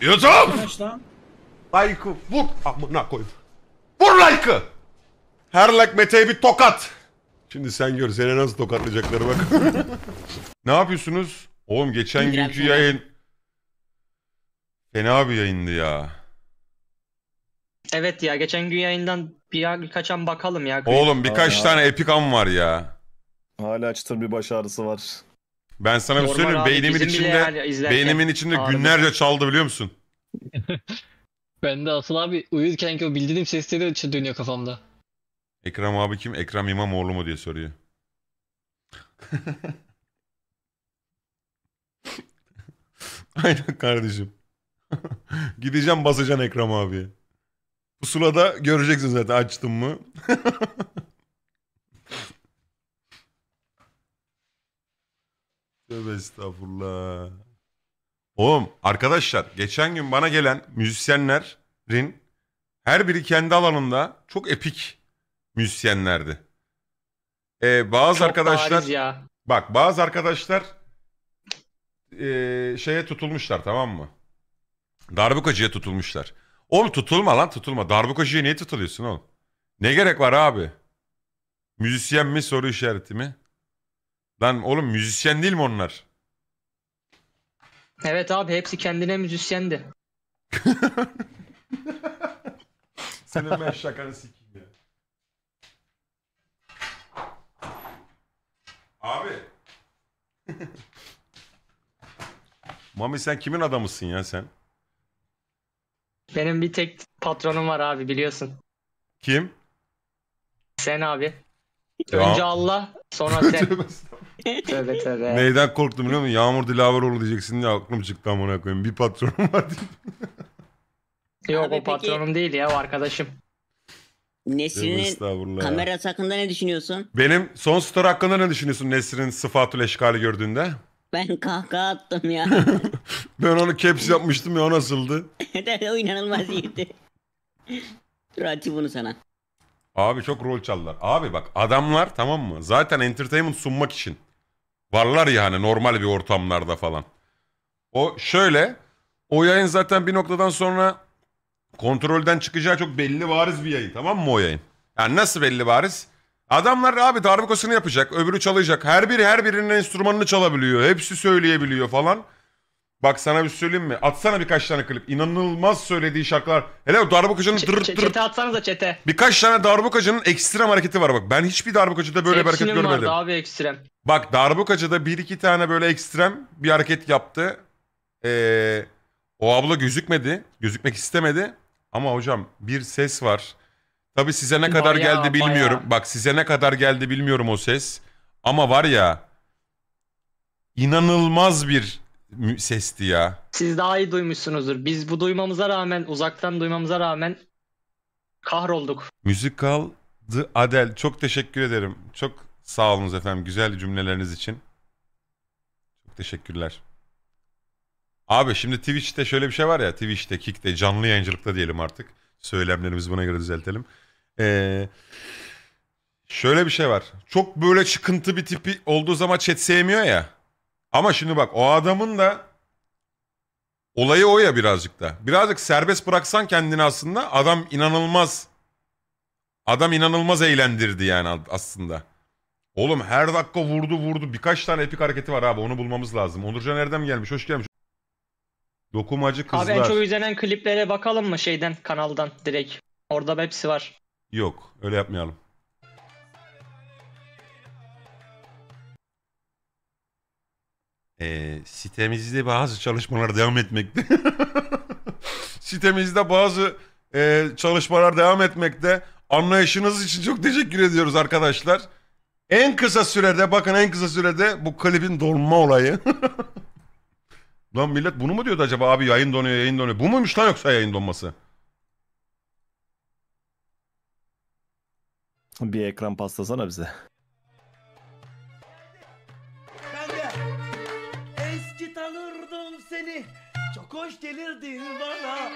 Yusuf! Kaç lan? Like'ı vur. Amına koyayım. Vur like'ı. Her like Mete'ye bir tokat. Şimdi sen gör seni nasıl tokatlayacakları bak. ne yapıyorsunuz? Oğlum geçen Güncel günkü falan. yayın fena bir yayındı ya. Evet ya geçen gün yayından bir birkaç an bakalım ya. Oğlum birkaç Aa. tane epik an var ya. Hala çıtır bir baş ağrısı var. Ben sana bir şey Normal söyleyeyim beynimin içinde beynimin içinde ağrıdı. günlerce çaldı biliyor musun? Ben de asıl abi uyurken ki o bildiğim sesleri ç- dönüyor kafamda. Ekrem abi kim? Ekrem İmamoğlu mu diye soruyor. Aynen kardeşim. Gideceğim basacaksın Ekrem abiye. Pusulada göreceksin zaten açtım mı. Tövbe estağfurullah. Oğlum arkadaşlar geçen gün bana gelen müzisyenlerin her biri kendi alanında çok epik müzisyenlerdi. Ee, bazı çok arkadaşlar ya. bak bazı arkadaşlar e, şeye tutulmuşlar tamam mı? Darbukacıya tutulmuşlar. Oğlum tutulma lan tutulma. Darbukacıya niye tutuluyorsun oğlum? Ne gerek var abi? Müzisyen mi soru işareti mi? Lan oğlum müzisyen değil mi onlar? Evet abi hepsi kendine müzisyendi. Senin ben şakanı sikeyim ya. Abi. Mami sen kimin adamısın ya sen? Benim bir tek patronum var abi biliyorsun. Kim? Sen abi. Devam. Önce Allah sonra sen. tövbe tövbe. Neyden korktum biliyor musun? Yağmur dilaver Dilaveroğlu diyeceksin diye aklım çıktı amına koyayım. Bir patronum var diye. Yok Abi o peki- patronum değil ya o arkadaşım. Nesrin'in estağfurullah ya. kamerası hakkında ne düşünüyorsun? Benim son story hakkında ne düşünüyorsun Nesrin'in sıfatül eşkali gördüğünde? Ben kahkaha attım ya. Ben onu caps yapmıştım ya o nasıldı? o inanılmaz iyiydi. Dur bunu sana. Abi çok rol çaldılar. Abi bak adamlar tamam mı? Zaten entertainment sunmak için. Varlar ya hani normal bir ortamlarda falan. O şöyle. O yayın zaten bir noktadan sonra kontrolden çıkacağı çok belli bariz bir yayın. Tamam mı o yayın? Yani nasıl belli bariz? Adamlar abi darbukasını yapacak. Öbürü çalacak. Her biri her birinin enstrümanını çalabiliyor. Hepsi söyleyebiliyor falan. Bak sana bir şey söyleyeyim mi? Atsana birkaç tane klip. İnanılmaz söylediği şarkılar. Hele o darbukacının Ç- dır Çete atsanız da çete. Birkaç tane darbukacının ekstrem hareketi var bak. Ben hiçbir darbukacıda böyle Hepsinin bir hareket görmedim. vardı abi ekstrem. Bak darbukacıda bir iki tane böyle ekstrem bir hareket yaptı. Ee, o abla gözükmedi. Gözükmek istemedi. Ama hocam bir ses var. Tabii size ne kadar Bayağı, geldi bilmiyorum. bayağı. Bak size ne kadar geldi bilmiyorum o ses. Ama var ya inanılmaz bir sesti ya. Siz daha iyi duymuşsunuzdur. Biz bu duymamıza rağmen, uzaktan duymamıza rağmen kahrolduk. Müzikal The Adel. Çok teşekkür ederim. Çok sağ olunuz efendim. Güzel cümleleriniz için. Çok teşekkürler. Abi şimdi Twitch'te şöyle bir şey var ya. Twitch'te, Kick'te, canlı yayıncılıkta diyelim artık. Söylemlerimizi buna göre düzeltelim. Eee... Şöyle bir şey var. Çok böyle çıkıntı bir tipi olduğu zaman chat sevmiyor ya. Ama şimdi bak o adamın da olayı o ya birazcık da. Birazcık serbest bıraksan kendini aslında adam inanılmaz adam inanılmaz eğlendirdi yani aslında. Oğlum her dakika vurdu vurdu. Birkaç tane epik hareketi var abi. Onu bulmamız lazım. Onurcan Erdem gelmiş. Hoş gelmiş. Dokumacı kızlar. Abi en çok izlenen kliplere bakalım mı şeyden kanaldan direkt? Orada hepsi var. Yok öyle yapmayalım. E, sitemizde bazı çalışmalar devam etmekte. sitemizde bazı e, çalışmalar devam etmekte. Anlayışınız için çok teşekkür ediyoruz arkadaşlar. En kısa sürede bakın en kısa sürede bu klibin donma olayı. lan millet bunu mu diyordu acaba abi yayın donuyor yayın donuyor. Bu muymuş lan yoksa yayın donması? Bir ekran paslasana bize. koş gelirdin bana.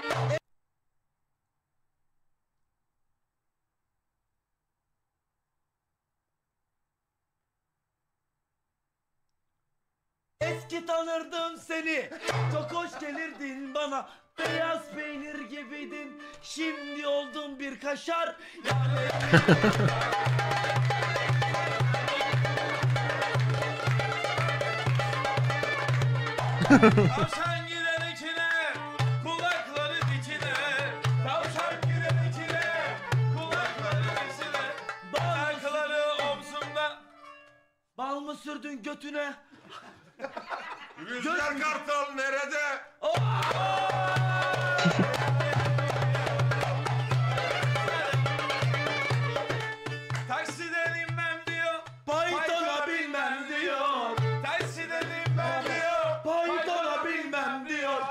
Eski tanırdım seni Çok hoş gelirdin bana Beyaz peynir gibiydin Şimdi oldun bir kaşar Yani Tavşan sürdün götüne. Rüzgar Kartal nerede? Tersi dedim ben diyor. Python'a bilmem diyor. Tersi dedim ben diyor. Python'a bilmem diyor.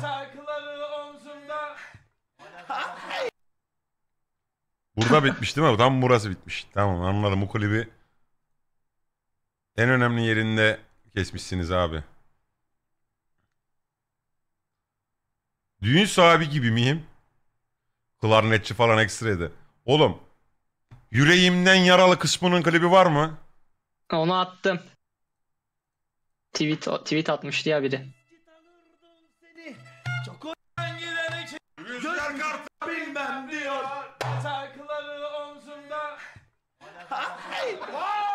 Takları omzumda. Burada bitmiş değil mi? Tam burası bitmiş. Tamam anladım. Bu klibi en önemli yerinde kesmişsiniz abi. Düğün sahibi gibi miyim? Klarnetçi falan ekstraydı. Oğlum yüreğimden yaralı kısmının klibi var mı? Onu attım. Tweet, tweet atmıştı ya biri. Rüzgar kartı bilmem diyor. Takıları omzumda. Ay! Wow!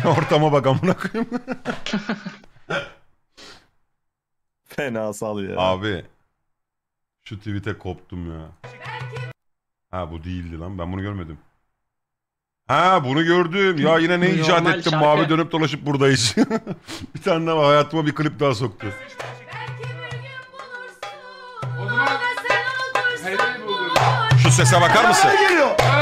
Ortama bak amına koyayım. Fena sal ya. Abi şu tweet'e koptum ya. Ha bu değildi lan ben bunu görmedim. Ha bunu gördüm. Ya yine ne icat Normal ettim mavi dönüp dolaşıp buradayız. bir tane daha hayatıma bir klip daha soktu. Şu sese bakar mısın? Geliyor.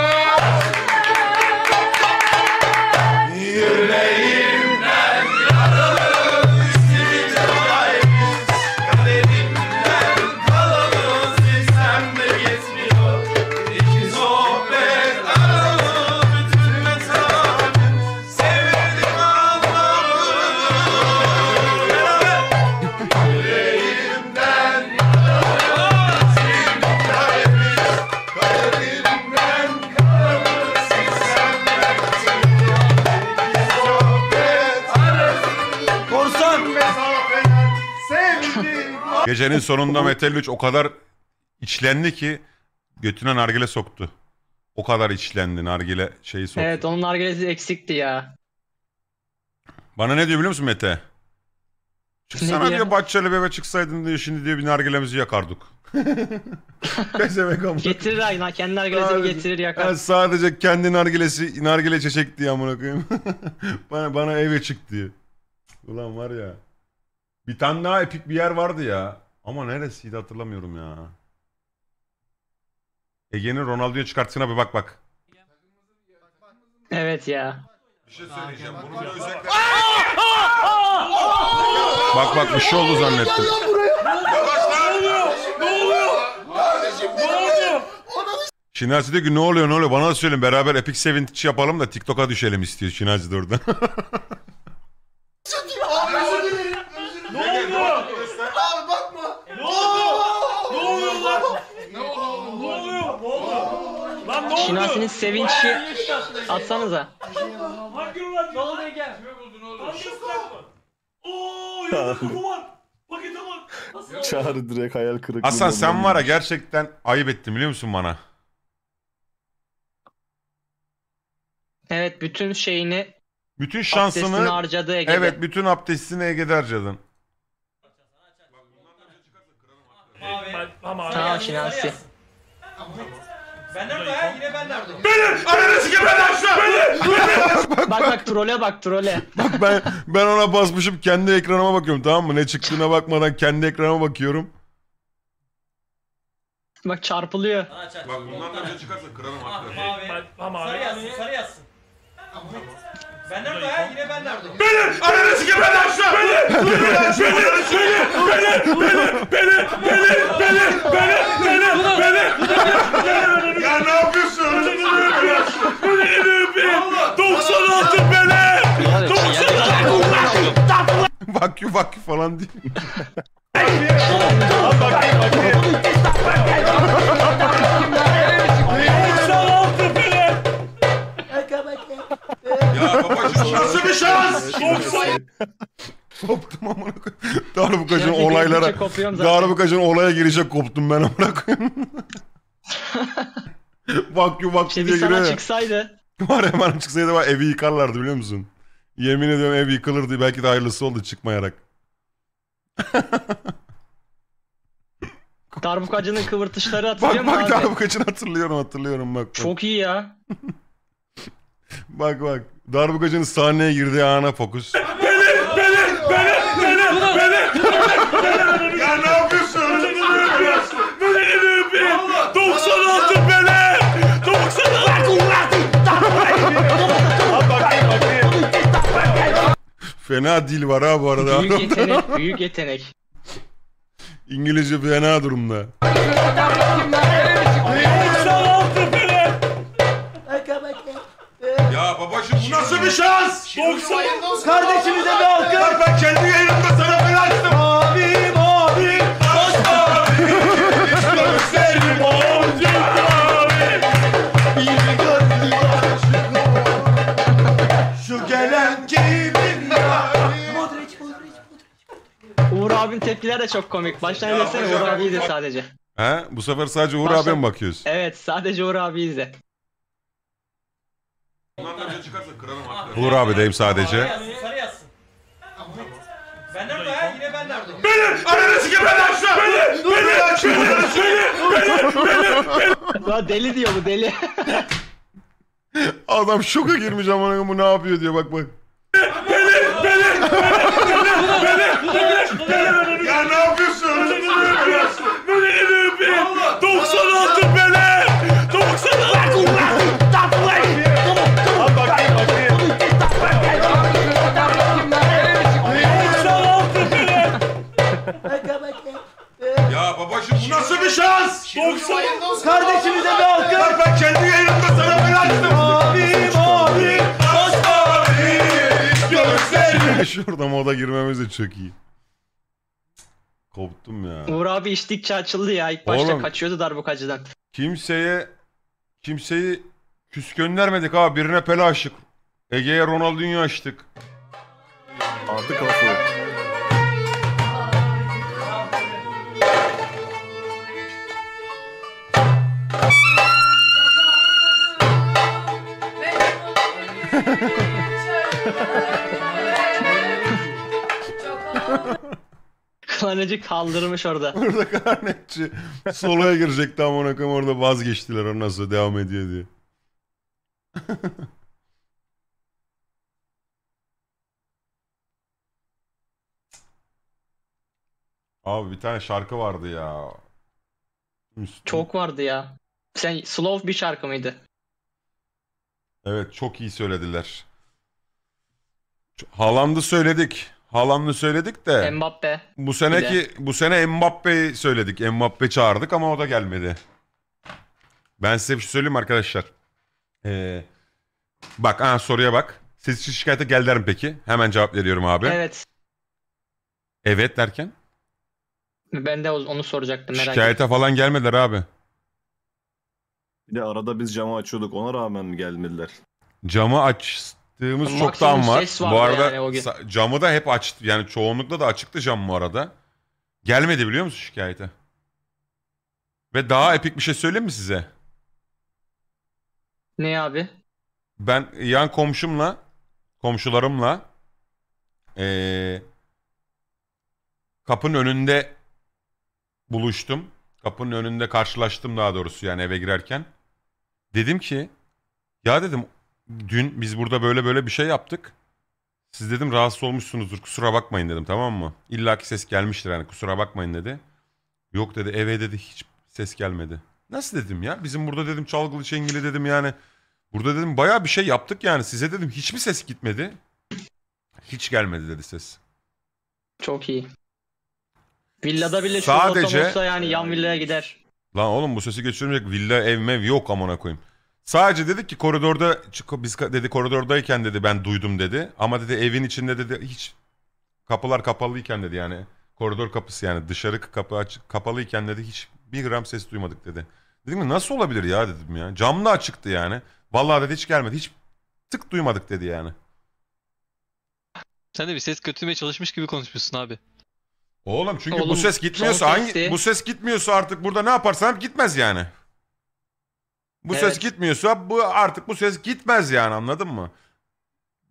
sonunda Metel 3 o kadar içlendi ki götüne nargile soktu. O kadar içlendi nargile şeyi soktu. Evet onun nargilesi eksikti ya. Bana ne diyor biliyor musun Mete? Çıksana diyor, diyor Bahçeli Bebe çıksaydın diyor şimdi diyor bir nargilemizi yakardık. Pezevenk amına. Getirir aynen kendi nargilesini sadece, getirir yakar. Yani sadece kendi nargilesi nargile çiçek diye amına koyayım. bana, bana eve çıktı. Ulan var ya. Bir tane daha epik bir yer vardı ya. Ama neresiydi hatırlamıyorum ya. Ege'nin Ronaldo'ya çıkarttığına bir bak bak. Evet ya. Bir şey söyleyeceğim. Bunu da özellikle... Bak bak bir şey oldu zannettim. Şinasi diyor ki ne oluyor ne oluyor bana da söyleyin beraber epik sevinç yapalım da TikTok'a düşelim istiyor Şinasi de oradan. Şinasi'nin sevinçi atsanıza. Hangi ulan? Ne oldu Ege? Kime buldun oğlum? Hangi mı? Ooo yanında kutu var. Çağrı direkt hayal kırıklığı. Hasan sen var ya gerçekten ayıp ettin biliyor musun bana? Evet bütün şeyini bütün şansını harcadı Ege'de. Evet bütün abdestini Ege'de harcadın. Tamam Şinasi. Tamam. Ben nerede ya? Yine ben nerede? Benim! Ananı sikeyim ben aşağı! Benim! Bak bak trole bak trole. Bak ben ben ona basmışım kendi ekranıma bakıyorum tamam mı? Ne çıktığına bakmadan kendi ekranıma bakıyorum. Bak çarpılıyor. Bak bundan da önce çıkarsa kırarım ah, hakkı. Ama Sarı yazsın sarı yazsın. Ben nerede ya? Yine ben nerede? Benim! Ananı sikeyim ben aşağı! Benim! falan diye. ya babacım nasıl bir şans? Koptum amına koyayım. Darbukacın Şarkı olaylara. girince kopuyorum zaten. Darbukacın olaya girecek koptum ben amına koyayım. Vakyu vakti şey, diye Çevi sana giriyor. çıksaydı. ya. Var hemen çıksaydı var evi yıkarlardı biliyor musun? Yemin ediyorum ev yıkılırdı belki de hayırlısı oldu çıkmayarak. Darbukacının kıvırtışları hatırlıyor musun Bak bak abi? darbukacını hatırlıyorum hatırlıyorum bak. bak. Çok iyi ya. Bak bak darbukacının sahneye girdiği ana fokus. Fena dil var ha bu arada. Büyük yetenek, büyük yetenek. İngilizce fena durumda. ya babacım bu nasıl bir şans? 90 kardeşimize bir alkış. Bak ben kendi yayınımda abinin tepkiler de çok komik. Baştan izlesene Uğur abi izle sadece. He? Bu sefer sadece Uğur Başla... abiye mi bakıyoruz? Evet sadece Uğur abi izle. Ondan da bir şey çıkarsa kırarım hakları. Uğur abi deyim sadece. Benim! yazsın. Ben nerede ha? Yine ben nerede? Benim! Ananı sikim ben açtım! Benim! Benim! Benim! Benim! Benim! Benim! Lan deli diyor bu deli. Adam şoka girmiş aman bu ne yapıyor diyor bak bak. Ya ne yapıyorsun? Benim öpeyim. 96 bele. 96 Ya babacığım bu nasıl bir şans? Doksan Kardeşimize bir alkış. Bak ben kendi yayınımda sana bela açtım. abi. abim. Şurada moda girmemiz de çok iyi. Koptum ya. Uğur abi içtikçe açıldı ya. İlk başta Oğlum, kaçıyordu darbukacıdan. Kimseye kimseyi küs göndermedik abi, Birine pela aşık. Ege'ye Ronaldinho açtık. Artık asıl. Karneci kaldırmış orada. orada Karneci soloya girecekti ama ona orada vazgeçtiler ondan nasıl devam ediyor diye. Abi bir tane şarkı vardı ya. Üstün. Çok vardı ya. Sen slow bir şarkı mıydı? Evet çok iyi söylediler. Halandı söyledik. Haaland'ı söyledik de Mbappe. bu seneki bu sene Mbappe'yi söyledik. Mbappe çağırdık ama o da gelmedi. Ben size bir şey söyleyeyim arkadaşlar. Ee, bak ha, soruya bak. Siz için şikayete geldiler mi peki? Hemen cevap veriyorum abi. Evet, Evet. derken? Ben de onu soracaktım merak ettim. Şikayete falan gelmediler abi. Bir de arada biz camı açıyorduk ona rağmen mi gelmediler? Camı aç Tığımız Yani çoktan var. ses Bu arada yani camı da hep açtı. Yani çoğunlukla da açıktı cam bu arada. Gelmedi biliyor musun şikayete? Ve daha epik bir şey söyleyeyim mi size? Ne abi? Ben yan komşumla, komşularımla eee, kapının önünde buluştum. Kapının önünde karşılaştım daha doğrusu yani eve girerken. Dedim ki ya dedim dün biz burada böyle böyle bir şey yaptık. Siz dedim rahatsız olmuşsunuzdur kusura bakmayın dedim tamam mı? İlla ki ses gelmiştir yani kusura bakmayın dedi. Yok dedi eve dedi hiç ses gelmedi. Nasıl dedim ya? Bizim burada dedim çalgılı çengili dedim yani. Burada dedim baya bir şey yaptık yani. Size dedim hiçbir ses gitmedi. Hiç gelmedi dedi ses. Çok iyi. Villada bile Sadece... şu olsa yani yan villaya gider. Lan oğlum bu sesi geçirmeyecek villa ev mev yok amına koyayım. Sadece dedi ki koridorda biz dedi koridordayken dedi ben duydum dedi. Ama dedi evin içinde dedi hiç kapılar kapalıyken dedi yani koridor kapısı yani dışarı kapı açık kapalıyken dedi hiç bir gram ses duymadık dedi. Dedim ki nasıl olabilir ya dedim ya. camda açıktı yani. Vallahi dedi hiç gelmedi. Hiç tık duymadık dedi yani. Sen de bir ses götürmeye çalışmış gibi konuşmuşsun abi. Oğlum çünkü Oğlum, bu ses gitmiyorsa hangi, bu ses gitmiyorsa artık burada ne yaparsan gitmez yani. Bu evet. ses gitmiyorsa bu artık bu ses gitmez yani anladın mı?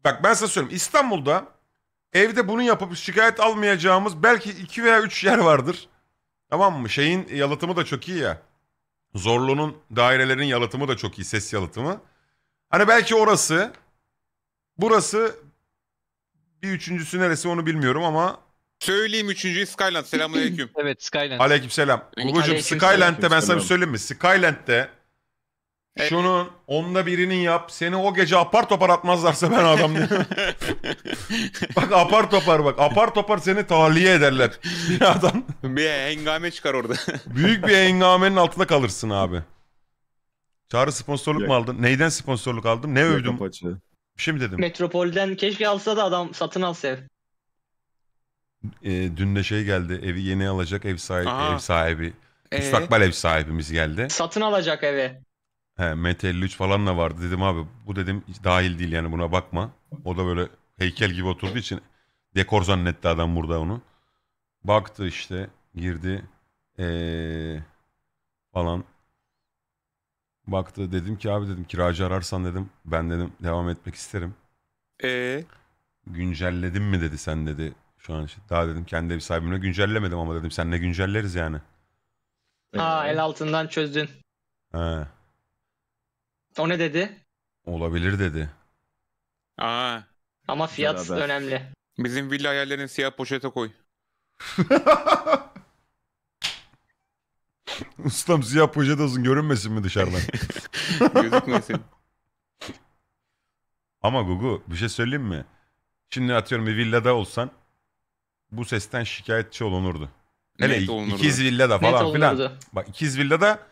Bak ben sana söyleyeyim İstanbul'da evde bunu yapıp şikayet almayacağımız belki iki veya üç yer vardır. Tamam mı? Şeyin yalıtımı da çok iyi ya. Zorlu'nun dairelerin yalıtımı da çok iyi ses yalıtımı. Hani belki orası burası bir üçüncüsü neresi onu bilmiyorum ama Söyleyeyim üçüncüyü Skyland. Selamünaleyküm. evet Skyland. aleyküm selam Gugucuğum Skyland'de ben sana bir söyleyeyim mi? Skyland'de Şunun onda birinin yap. Seni o gece apar topar atmazlarsa ben adam bak apar topar bak. Apar topar seni tahliye ederler. Bir adam. bir hengame çıkar orada. Büyük bir hengamenin altında kalırsın abi. Çağrı sponsorluk mu aldın? Neyden sponsorluk aldım? Ne övdüm? Bir şey mi dedim? Metropol'den keşke alsa da adam satın alsa ev. Ee, dün de şey geldi. Evi yeni alacak ev sahibi. Aha. Ev sahibi. Ee? Müstakbel ev sahibimiz geldi. Satın alacak evi. He, MT53 falan da vardı. Dedim abi bu dedim dahil değil yani buna bakma. O da böyle heykel gibi oturduğu için dekor zannetti adam burada onu. Baktı işte girdi ee, falan. Baktı dedim ki abi dedim kiracı ararsan dedim ben dedim devam etmek isterim. Ee? Güncelledim mi dedi sen dedi. Şu an işte daha dedim kendi ev sahibimle güncellemedim ama dedim seninle güncelleriz yani. Aa el altından çözdün. He. O ne dedi? Olabilir dedi. Aa, Ama fiyat Beraber. önemli. bizim villa hayallerini siyah poşete koy. Ustam siyah poşet olsun görünmesin mi dışarıdan? Gözükmesin. Ama Gugu bir şey söyleyeyim mi? Şimdi atıyorum bir villada olsan bu sesten şikayetçi olunurdu. Hele Net olunurdu. ikiz villada Net falan filan. olurdu. Bak ikiz villada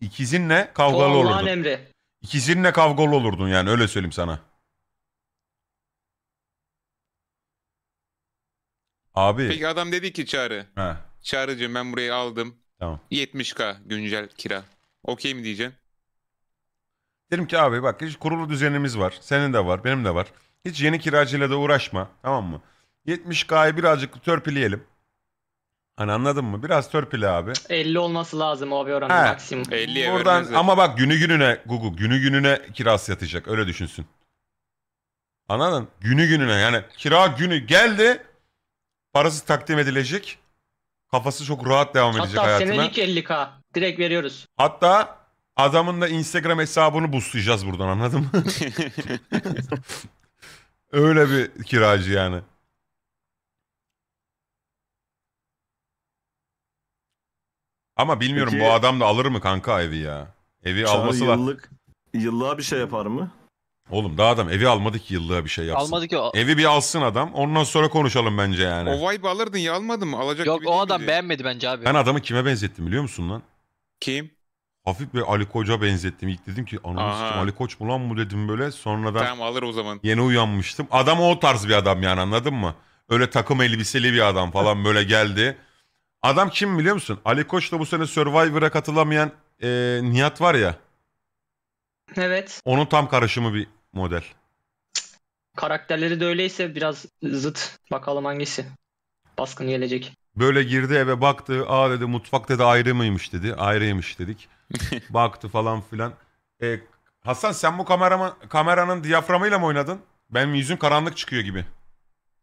İkizinle O kavgalı Allah'ın olurdun. emri. İkizinle kavgalı olurdun yani öyle söyleyeyim sana. Abi. Peki adam dedi ki Çağrı. He, Çağrı'cığım ben burayı aldım. tamam. 70k güncel kira. Okey mi diyeceksin? Dedim ki abi bak hiç kurulu düzenimiz var. Senin de var, benim de var. Hiç yeni kiracıyla da uğraşma. Tamam mı? 70K'yı birazcık törpüleyelim. Hani anladın mı? Biraz törpüle abi. 50 olması lazım abi oranın He. maksimum. 50'ye Buradan ama bak günü gününe Google günü gününe kirası yatacak öyle düşünsün. Anladın? Günü gününe yani kira günü geldi parası takdim edilecek. Kafası çok rahat devam edecek hayatına. Hatta senelik 50k direkt veriyoruz. Hatta adamın da Instagram hesabını buslayacağız buradan anladın mı? öyle bir kiracı yani. Ama bilmiyorum Peki- bu adam da alır mı kanka evi ya? Evi Çağrı alması da... yıllık, yıllığa bir şey yapar mı? Oğlum daha adam evi almadı ki yıllığa bir şey yapsın. Almadı ki Evi bir alsın adam ondan sonra konuşalım bence yani. O vibe alırdın ya almadın mı? Alacak Yok gibi o adam miydi? beğenmedi bence abi. Ben adamı kime benzettim biliyor musun lan? Kim? Hafif bir Ali Koç'a benzettim. İlk dedim ki ananı Ali Koç mu lan bu dedim böyle. Sonradan Tamam alır o zaman. yeni uyanmıştım. Adam o tarz bir adam yani anladın mı? Öyle takım elbiseli bir adam falan böyle geldi. Adam kim biliyor musun? Ali Koç da bu sene Survivor'a katılamayan e, Nihat var ya. Evet. Onun tam karışımı bir model. Karakterleri de öyleyse biraz zıt. Bakalım hangisi baskın gelecek. Böyle girdi eve baktı. Aa dedi mutfak dedi ayrı mıymış dedi. Ayrıymış dedik. baktı falan filan. E, Hasan sen bu kamerama, kameranın diyaframıyla mı oynadın? Benim yüzüm karanlık çıkıyor gibi.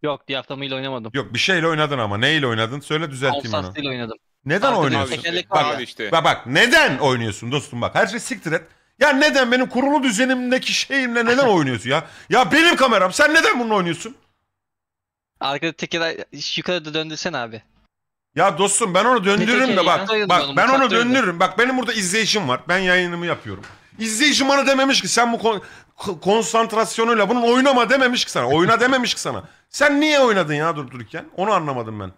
Yok diyaframıyla oynamadım. Yok bir şeyle oynadın ama. Neyle oynadın? Söyle düzelteyim onu. Alsas'la oynadım. Neden Artık oynuyorsun? Abi işte. Bak, işte. bak bak neden oynuyorsun dostum bak. Her şey siktir et. Ya neden benim kurulu düzenimdeki şeyimle neden oynuyorsun ya? Ya benim kameram sen neden bunu oynuyorsun? Arkada tekrar yukarıda döndürsen abi. Ya dostum ben onu döndürürüm de bak. Bak ben onu döndürürüm. Bak benim burada izleyişim var. Ben yayınımı yapıyorum. İzleyicim bana dememiş ki sen bu konu konsantrasyonuyla bunun oynama dememiş ki sana. Oyna dememiş ki sana. Sen niye oynadın ya durup dururken? Onu anlamadım ben.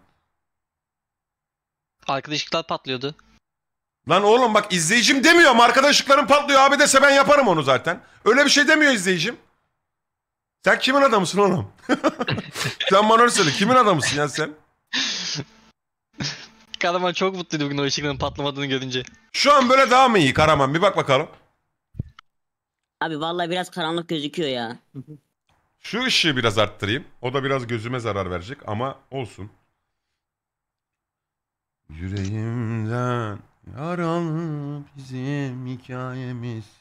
Arkadaşlıklar patlıyordu. Lan oğlum bak izleyicim demiyor ama arkada patlıyor abi dese ben yaparım onu zaten. Öyle bir şey demiyor izleyicim. Sen kimin adamısın oğlum? sen bana öyle söyle. Kimin adamısın ya sen? Karaman çok mutluydu bugün o ışıkların patlamadığını görünce. Şu an böyle daha mı iyi Karaman? Bir bak bakalım. Abi vallahi biraz karanlık gözüküyor ya. Şu ışığı biraz arttırayım. O da biraz gözüme zarar verecek ama olsun. Yüreğimden yaralı bizim hikayemiz.